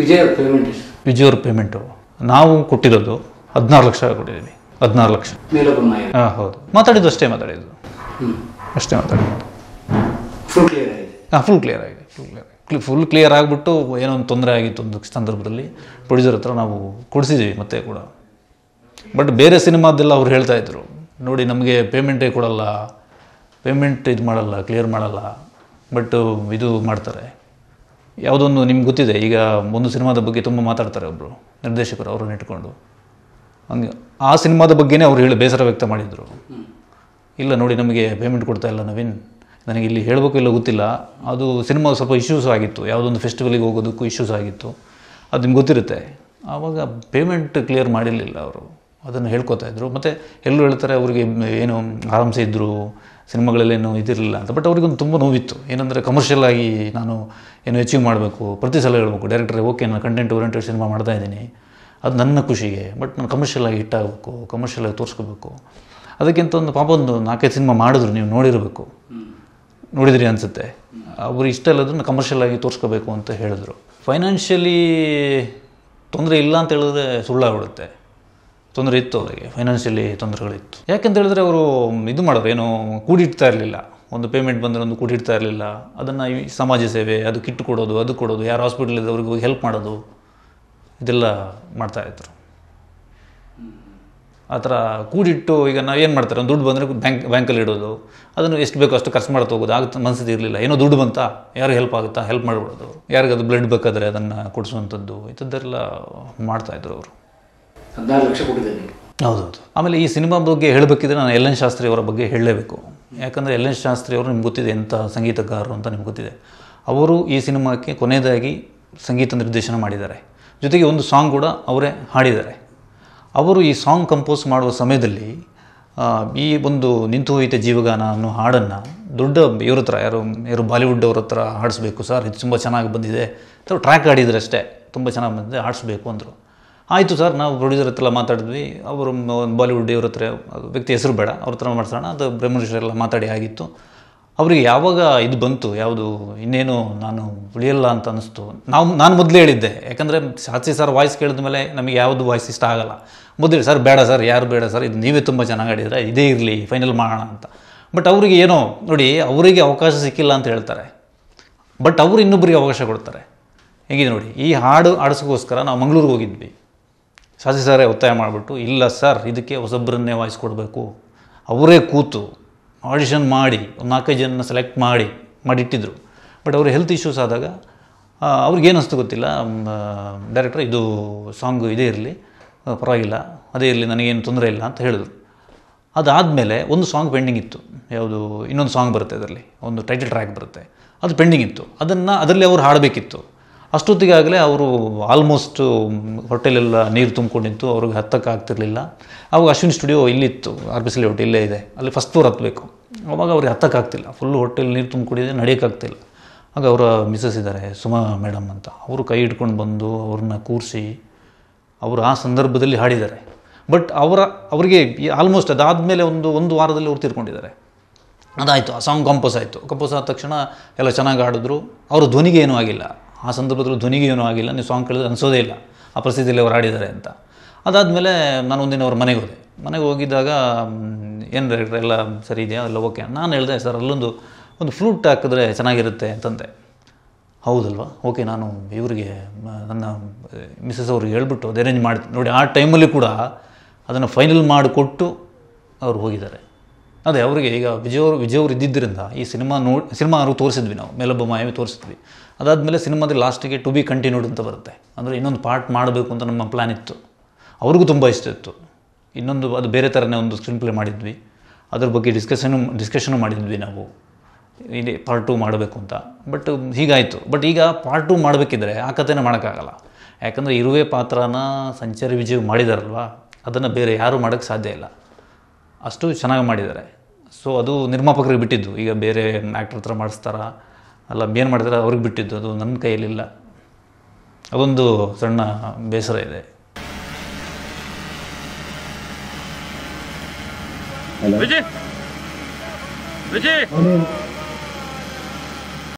ವಿಜಯ payment ವಿಜಯವ್ರ payment ನಾವು ಕೊಟ್ಟಿರೋದು ಹದಿನಾರು ಲಕ್ಷ ಕೊಟ್ಟಿದ್ದೀವಿ ಹದಿನಾರು ಲಕ್ಷ ಹಾಂ ಹೌದು ಮಾತಾಡಿದ್ದು ಅಷ್ಟೇ ಮಾತಾಡಿದ್ದು ಅಷ್ಟೇ ಮಾತಾಡಿದ್ದು ಫುಲ್ ಕ್ಲಿಯರ್ ಆಗಿದೆ ಹಾಂ ಫುಲ್ ಕ್ಲಿಯರ್ ಆಗಿದೆ ಫುಲ್ ಕ್ಲಿಯರ್ ಫುಲ್ ಕ್ಲಿಯರ್ ಆಗಿಬಿಟ್ಟು ಏನೋ ಒಂದು ತೊಂದರೆ ಆಗಿತ್ತು ಒಂದು ಸಂದರ್ಭದಲ್ಲಿ ಪ್ರೊಡ್ಯೂಸರ್ ಹತ್ರ ನಾವು ಕೊಡಿಸಿದ್ದೀವಿ ಮತ್ತೆ ಕೂಡ ಬಟ್ ಬೇರೆ ಸಿನಿಮಾದೆಲ್ಲ ಅವ್ರು ಇದ್ರು ನೋಡಿ ನಮಗೆ ಪೇಮೆಂಟೇ ಕೊಡಲ್ಲ ಪೇಮೆಂಟ್ ಇದು ಮಾಡಲ್ಲ ಕ್ಲಿಯರ್ ಮಾಡಲ್ಲ ಬಟ್ ಇದು ಮಾಡ್ತಾರೆ ಯಾವುದೊಂದು ನಿಮ್ಗೆ ಗೊತ್ತಿದೆ ಈಗ ಒಂದು ಸಿನಿಮಾದ ಬಗ್ಗೆ ತುಂಬ ಮಾತಾಡ್ತಾರೆ ಒಬ್ಬರು ನಿರ್ದೇಶಕರು ಅವ್ರನ್ನ ಇಟ್ಕೊಂಡು ಹಂಗೆ ಆ ಸಿನಿಮಾದ ಬಗ್ಗೆನೇ ಅವ್ರು ಹೇಳಿ ಬೇಸರ ವ್ಯಕ್ತ ಮಾಡಿದರು ಇಲ್ಲ ನೋಡಿ ನಮಗೆ ಪೇಮೆಂಟ್ ಕೊಡ್ತಾ ಇಲ್ಲ ನವೀನ್ ನನಗೆ ಇಲ್ಲಿ ಹೇಳಬೇಕು ಇಲ್ಲ ಗೊತ್ತಿಲ್ಲ ಅದು ಸಿನಿಮಾ ಸ್ವಲ್ಪ ಇಶ್ಯೂಸ್ ಆಗಿತ್ತು ಯಾವುದೊಂದು ಫೆಸ್ಟಿವಲಿಗೆ ಹೋಗೋದಕ್ಕೂ ಇಶ್ಯೂಸ್ ಆಗಿತ್ತು ಅದು ನಿಮ್ಗೆ ಗೊತ್ತಿರುತ್ತೆ ಆವಾಗ ಪೇಮೆಂಟ್ ಕ್ಲಿಯರ್ ಮಾಡಿರಲಿಲ್ಲ ಅವರು ಅದನ್ನು ಹೇಳ್ಕೊತಾ ಇದ್ರು ಮತ್ತು ಎಲ್ಲರೂ ಹೇಳ್ತಾರೆ ಅವರಿಗೆ ಏನು ಆರಾಮ್ಸೆ ಇದ್ದರು ಸಿನಿಮಾಗಳಲ್ಲೇನು ಇದಿರಲಿಲ್ಲ ಅಂತ ಬಟ್ ಅವ್ರಿಗೊಂದು ತುಂಬ ನೋವಿತ್ತು ಏನಂದರೆ ಕಮರ್ಷಿಯಲ್ ಆಗಿ ನಾನು ಏನು ಅಚೀವ್ ಮಾಡಬೇಕು ಪ್ರತಿ ಸಲ ಹೇಳಬೇಕು ಡೈರೆಕ್ಟ್ರೆ ಓಕೆ ನಾನು ಕಂಟೆಂಟ್ ಓರಿಯೆಂಟೆಡ್ ಸಿನಿಮಾ ಮಾಡ್ತಾ ಇದ್ದೀನಿ ಅದು ನನ್ನ ಖುಷಿಗೆ ಬಟ್ ನಾನು ಆಗಿ ಹಿಟ್ ಆಗಬೇಕು ಕಮರ್ಷಿಯಲಾಗಿ ತೋರಿಸ್ಕೋಬೇಕು ಅದಕ್ಕಿಂತ ಒಂದು ಪಾಪ ಒಂದು ನಾಲ್ಕೈದು ಸಿನಿಮಾ ಮಾಡಿದ್ರು ನೀವು ನೋಡಿರಬೇಕು ನೋಡಿದ್ರಿ ಅನಿಸುತ್ತೆ ಅವರು ಇಷ್ಟ ನಾನು ಕಮರ್ಷಿಯಲ್ ಆಗಿ ತೋರಿಸ್ಕೋಬೇಕು ಅಂತ ಹೇಳಿದ್ರು ಫೈನಾನ್ಷಿಯಲಿ ತೊಂದರೆ ಇಲ್ಲ ಅಂತ ಹೇಳಿದ್ರೆ ಸುಳ್ಳಾಗ್ಬಿಡುತ್ತೆ ತೊಂದರೆ ಇತ್ತು ಅವರಿಗೆ ಫೈನಾನ್ಷಿಯಲಿ ತೊಂದರೆಗಳಿತ್ತು ಯಾಕೆಂತ ಹೇಳಿದ್ರೆ ಅವರು ಇದು ಮಾಡೋರು ಏನು ಕೂಡಿಡ್ತಾ ಇರಲಿಲ್ಲ ಒಂದು ಪೇಮೆಂಟ್ ಬಂದರೆ ಒಂದು ಕೂಡಿಡ್ತಾ ಇರಲಿಲ್ಲ ಅದನ್ನು ಈ ಸಮಾಜ ಸೇವೆ ಅದು ಕಿಟ್ಟು ಕೊಡೋದು ಅದು ಕೊಡೋದು ಯಾರು ಹಾಸ್ಪಿಟಲ್ ಅವ್ರಿಗೆ ಹೆಲ್ಪ್ ಮಾಡೋದು ಇದೆಲ್ಲ ಮಾಡ್ತಾಯಿದ್ರು ಆ ಥರ ಕೂಡಿಟ್ಟು ಈಗ ನಾವು ಏನು ಮಾಡ್ತಾರೆ ಒಂದು ದುಡ್ಡು ಬಂದರೆ ಬ್ಯಾಂಕ್ ಬ್ಯಾಂಕಲ್ಲಿ ಇಡೋದು ಅದನ್ನು ಎಷ್ಟು ಬೇಕೋ ಅಷ್ಟು ಖರ್ಚು ಮಾಡ್ತಾ ಹೋಗೋದು ಆಗುತ್ತೆ ಮನಸ್ಸಿದ್ದು ಇರಲಿಲ್ಲ ಏನೋ ದುಡ್ಡು ಬಂತಾ ಯಾರು ಹೆಲ್ಪ್ ಆಗುತ್ತಾ ಹೆಲ್ಪ್ ಮಾಡಿಬಿಡೋದು ಯಾರಿಗದು ಬ್ಲಡ್ ಬೇಕಾದರೆ ಅದನ್ನು ಕೊಡಿಸುವಂಥದ್ದು ಇಂಥದ್ದೆಲ್ಲ ಮಾಡ್ತಾಯಿದ್ರು ಅವರು ಹದಿನಾರು ಲಕ್ಷ ಕೊಟ್ಟಿದ್ದೇನೆ ಹೌದೌದು ಆಮೇಲೆ ಈ ಸಿನಿಮಾ ಬಗ್ಗೆ ಹೇಳಬೇಕಿದ್ರೆ ನಾನು ಎಲ್ ಎನ್ ಶಾಸ್ತ್ರಿ ಅವರ ಬಗ್ಗೆ ಹೇಳಲೇಬೇಕು ಯಾಕಂದರೆ ಎಲ್ ಎನ್ ಶಾಸ್ತ್ರಿ ಅವರು ನಿಮ್ಗೆ ಗೊತ್ತಿದೆ ಎಂಥ ಸಂಗೀತಗಾರರು ಅಂತ ನಿಮ್ಗೆ ಗೊತ್ತಿದೆ ಅವರು ಈ ಸಿನಿಮಾಕ್ಕೆ ಕೊನೆಯದಾಗಿ ಸಂಗೀತ ನಿರ್ದೇಶನ ಮಾಡಿದ್ದಾರೆ ಜೊತೆಗೆ ಒಂದು ಸಾಂಗ್ ಕೂಡ ಅವರೇ ಹಾಡಿದ್ದಾರೆ ಅವರು ಈ ಸಾಂಗ್ ಕಂಪೋಸ್ ಮಾಡುವ ಸಮಯದಲ್ಲಿ ಈ ಒಂದು ನಿಂತು ಹೋಯಿತ ಜೀವಗಾನ ಅನ್ನೋ ಹಾಡನ್ನು ದೊಡ್ಡ ಇವ್ರ ಹತ್ರ ಯಾರು ಯಾರು ಬಾಲಿವುಡ್ ಅವ್ರ ಹತ್ರ ಹಾಡಿಸ್ಬೇಕು ಸರ್ ಇದು ತುಂಬ ಚೆನ್ನಾಗಿ ಬಂದಿದೆ ಅಥವಾ ಟ್ರ್ಯಾಕ್ ಆಡಿದರೆ ಅಷ್ಟೇ ತುಂಬ ಚೆನ್ನಾಗಿ ಬಂದಿದೆ ಹಾಡಿಸ್ಬೇಕು ಅಂದರು ಆಯಿತು ಸರ್ ನಾವು ಪ್ರೊಡ್ಯೂಸರ್ ಹತ್ರ ಮಾತಾಡಿದ್ವಿ ಅವರು ಒಂದು ಬಾಲಿವುಡ್ ಇವ್ರ ಹತ್ರ ವ್ಯಕ್ತಿ ಹೆಸರು ಬೇಡ ಅವ್ರ ಹತ್ರ ಮಾಡಿಸೋಣ ಅದು ಎಲ್ಲ ಮಾತಾಡಿ ಆಗಿತ್ತು ಅವರಿಗೆ ಯಾವಾಗ ಇದು ಬಂತು ಯಾವುದು ಇನ್ನೇನು ನಾನು ಉಳಿಯಲ್ಲ ಅಂತ ಅನ್ನಿಸ್ತು ನಾವು ನಾನು ಮೊದಲೇ ಹೇಳಿದ್ದೆ ಯಾಕಂದರೆ ಸಾಚಿ ಸರ್ ವಾಯ್ಸ್ ಕೇಳಿದ ಮೇಲೆ ನಮಗೆ ಯಾವುದು ವಾಯ್ಸ್ ಇಷ್ಟ ಆಗಲ್ಲ ಮೊದಲು ಸರ್ ಬೇಡ ಸರ್ ಯಾರು ಬೇಡ ಸರ್ ಇದು ನೀವೇ ತುಂಬ ಚೆನ್ನಾಗಿ ಆಡಿದರೆ ಇದೇ ಇರಲಿ ಫೈನಲ್ ಮಾಡೋಣ ಅಂತ ಬಟ್ ಅವರಿಗೆ ಏನೋ ನೋಡಿ ಅವರಿಗೆ ಅವಕಾಶ ಸಿಕ್ಕಿಲ್ಲ ಅಂತ ಹೇಳ್ತಾರೆ ಬಟ್ ಅವರು ಇನ್ನೊಬ್ಬರಿಗೆ ಅವಕಾಶ ಕೊಡ್ತಾರೆ ಹೇಗಿದೆ ನೋಡಿ ಈ ಹಾಡು ಆಡಿಸೋಕ್ಕೋಸ್ಕರ ನಾವು ಮಂಗಳೂರಿಗೆ ಹೋಗಿದ್ವಿ ಶಾಸ್ತ್ರಿ ಸಾರೇ ಒತ್ತಾಯ ಮಾಡಿಬಿಟ್ಟು ಇಲ್ಲ ಸರ್ ಇದಕ್ಕೆ ಹೊಸೊಬ್ಬರನ್ನೇ ವಾಯ್ಸ್ ಕೊಡಬೇಕು ಅವರೇ ಕೂತು ಆಡಿಷನ್ ಮಾಡಿ ಒಂದು ನಾಲ್ಕೈದು ಜನನ ಸೆಲೆಕ್ಟ್ ಮಾಡಿ ಮಾಡಿಟ್ಟಿದ್ರು ಬಟ್ ಅವ್ರ ಹೆಲ್ತ್ ಇಶ್ಯೂಸ್ ಆದಾಗ ಅವ್ರಿಗೇನು ಅನಿಸ್ತು ಗೊತ್ತಿಲ್ಲ ಡೈರೆಕ್ಟರ್ ಇದು ಸಾಂಗು ಇದೇ ಇರಲಿ ಪರವಾಗಿಲ್ಲ ಅದೇ ಇರಲಿ ನನಗೇನು ತೊಂದರೆ ಇಲ್ಲ ಅಂತ ಹೇಳಿದ್ರು ಅದಾದಮೇಲೆ ಒಂದು ಸಾಂಗ್ ಪೆಂಡಿಂಗ್ ಇತ್ತು ಯಾವುದು ಇನ್ನೊಂದು ಸಾಂಗ್ ಬರುತ್ತೆ ಅದರಲ್ಲಿ ಒಂದು ಟೈಟಲ್ ಟ್ರ್ಯಾಕ್ ಬರುತ್ತೆ ಅದು ಪೆಂಡಿಂಗ್ ಇತ್ತು ಅದನ್ನು ಅದರಲ್ಲಿ ಅವ್ರು ಹಾಡಬೇಕಿತ್ತು ಅಷ್ಟೊತ್ತಿಗಾಗಲೇ ಅವರು ಆಲ್ಮೋಸ್ಟ್ ಹೋಟೆಲೆಲ್ಲ ನೀರು ತುಂಬ್ಕೊಂಡಿತ್ತು ನಿಂತು ಅವ್ರಿಗೆ ಹತ್ತಕ್ಕಾಗ್ತಿರ್ಲಿಲ್ಲ ಅವಾಗ ಅಶ್ವಿನ್ ಸ್ಟುಡಿಯೋ ಇಲ್ಲಿತ್ತು ಆರ್ ಬಿ ಸಿ ಲೇಔಟ್ ಇಲ್ಲೇ ಇದೆ ಅಲ್ಲಿ ಫಸ್ಟ್ ಫ್ಲೋರ್ ಹತ್ತಬೇಕು ಅವಾಗ ಅವ್ರಿಗೆ ಹತ್ತಕ್ಕಾಗ್ತಿಲ್ಲ ಫುಲ್ ಹೋಟೆಲ್ ನೀರು ತುಂಬಿಕೊಂಡಿದೆ ನಡೆಯೋಕ್ಕಾಗ್ತಿಲ್ಲ ಆಗ ಅವರ ಮಿಸ್ಸಸ್ ಇದ್ದಾರೆ ಸುಮಾ ಮೇಡಮ್ ಅಂತ ಅವರು ಕೈ ಹಿಡ್ಕೊಂಡು ಬಂದು ಅವ್ರನ್ನ ಕೂರಿಸಿ ಅವರು ಆ ಸಂದರ್ಭದಲ್ಲಿ ಹಾಡಿದ್ದಾರೆ ಬಟ್ ಅವರ ಅವರಿಗೆ ಆಲ್ಮೋಸ್ಟ್ ಅದಾದಮೇಲೆ ಒಂದು ಒಂದು ವಾರದಲ್ಲಿ ಅವ್ರು ತೀರ್ಕೊಂಡಿದ್ದಾರೆ ಅದಾಯಿತು ಆ ಸಾಂಗ್ ಕಂಪೋಸ್ ಆಯಿತು ಕಂಪೋಸ್ ಆದ ತಕ್ಷಣ ಎಲ್ಲ ಚೆನ್ನಾಗಿ ಹಾಡಿದ್ರು ಅವ್ರ ಧ್ವನಿಗೆ ಏನೂ ಆಗಿಲ್ಲ ಆ ಸಂದರ್ಭದಲ್ಲಿ ಧ್ವನಿಗೆ ಏನೂ ಆಗಿಲ್ಲ ನೀವು ಸಾಂಗ್ ಕೇಳಿದ್ರೆ ಅನಿಸೋದೇ ಇಲ್ಲ ಆ ಪರಿಸ್ಥಿತಿಯಲ್ಲಿ ಅವ್ರು ಆಡಿದ್ದಾರೆ ಅಂತ ಅದಾದಮೇಲೆ ನಾನು ಒಂದಿನ ಅವ್ರ ಮನೆಗೆ ಹೋದೆ ಮನೆಗೆ ಹೋಗಿದ್ದಾಗ ಏನು ಡೈರೆಕ್ಟ್ರ್ ಎಲ್ಲ ಸರಿ ಇದೆಯಾ ಅಲ್ಲ ಓಕೆ ನಾನು ಹೇಳಿದೆ ಸರ್ ಅಲ್ಲೊಂದು ಒಂದು ಫ್ಲೂಟ್ ಹಾಕಿದ್ರೆ ಚೆನ್ನಾಗಿರುತ್ತೆ ಅಂತಂದೆ ಹೌದಲ್ವಾ ಓಕೆ ನಾನು ಇವರಿಗೆ ನನ್ನ ಮಿಸ್ಸಸ್ ಅವ್ರಿಗೆ ಹೇಳ್ಬಿಟ್ಟು ಅದು ಅರೇಂಜ್ ಮಾಡ್ತೀನಿ ನೋಡಿ ಆ ಟೈಮಲ್ಲಿ ಕೂಡ ಅದನ್ನು ಫೈನಲ್ ಮಾಡಿಕೊಟ್ಟು ಅವ್ರು ಹೋಗಿದ್ದಾರೆ ಅದೇ ಅವರಿಗೆ ಈಗ ವಿಜಯವರು ವಿಜಯವ್ರು ಇದ್ದಿದ್ದರಿಂದ ಈ ಸಿನಿಮಾ ನೋಡಿ ಸಿನಿಮಾ ಅವರು ತೋರಿಸಿದ್ವಿ ನಾವು ಮೇಲೊಬ್ಬ ಮಾಯವಿ ತೋರಿಸಿದ್ವಿ ಅದಾದಮೇಲೆ ಸಿನಿಮಾದಲ್ಲಿ ಲಾಸ್ಟಿಗೆ ಟು ಬಿ ಕಂಟಿನ್ಯೂಡ್ ಅಂತ ಬರುತ್ತೆ ಅಂದರೆ ಇನ್ನೊಂದು ಪಾರ್ಟ್ ಮಾಡಬೇಕು ಅಂತ ನಮ್ಮ ಪ್ಲ್ಯಾನ್ ಇತ್ತು ಅವ್ರಿಗೂ ತುಂಬ ಇಷ್ಟ ಇತ್ತು ಇನ್ನೊಂದು ಅದು ಬೇರೆ ಥರನೇ ಒಂದು ಸ್ಕ್ರೀನ್ ಪ್ಲೇ ಮಾಡಿದ್ವಿ ಅದ್ರ ಬಗ್ಗೆ ಡಿಸ್ಕಷನು ಡಿಸ್ಕಷನು ಮಾಡಿದ್ವಿ ನಾವು ಇಲ್ಲಿ ಪಾರ್ಟ್ ಟು ಮಾಡಬೇಕು ಅಂತ ಬಟ್ ಹೀಗಾಯಿತು ಬಟ್ ಈಗ ಪಾರ್ಟ್ ಟು ಮಾಡಬೇಕಿದ್ರೆ ಆ ಕಥೆನ ಮಾಡೋಕ್ಕಾಗಲ್ಲ ಯಾಕಂದರೆ ಇರುವೆ ಪಾತ್ರನ ಸಂಚಾರಿ ವಿಜಯ್ ಮಾಡಿದಾರಲ್ವ ಅದನ್ನು ಬೇರೆ ಯಾರೂ ಮಾಡೋಕ್ಕೆ ಸಾಧ್ಯ ಇಲ್ಲ ಅಷ್ಟು ಚೆನ್ನಾಗಿ ಮಾಡಿದ್ದಾರೆ ಸೊ ಅದು ನಿರ್ಮಾಪಕರಿಗೆ ಬಿಟ್ಟಿದ್ದು ಈಗ ಬೇರೆ ಆ್ಯಕ್ಟ್ರ್ ಹತ್ರ ಮಾಡಿಸ್ತಾರ ಅಲ್ಲ ಏನು ಮಾಡ್ತಾರೆ ಅವ್ರಿಗೆ ಬಿಟ್ಟಿದ್ದು ಅದು ನನ್ನ ಕೈಯಲ್ಲಿಲ್ಲ ಅದೊಂದು ಸಣ್ಣ ಬೇಸರ ಇದೆ ವಿಜಯ್ ವಿಜಯ್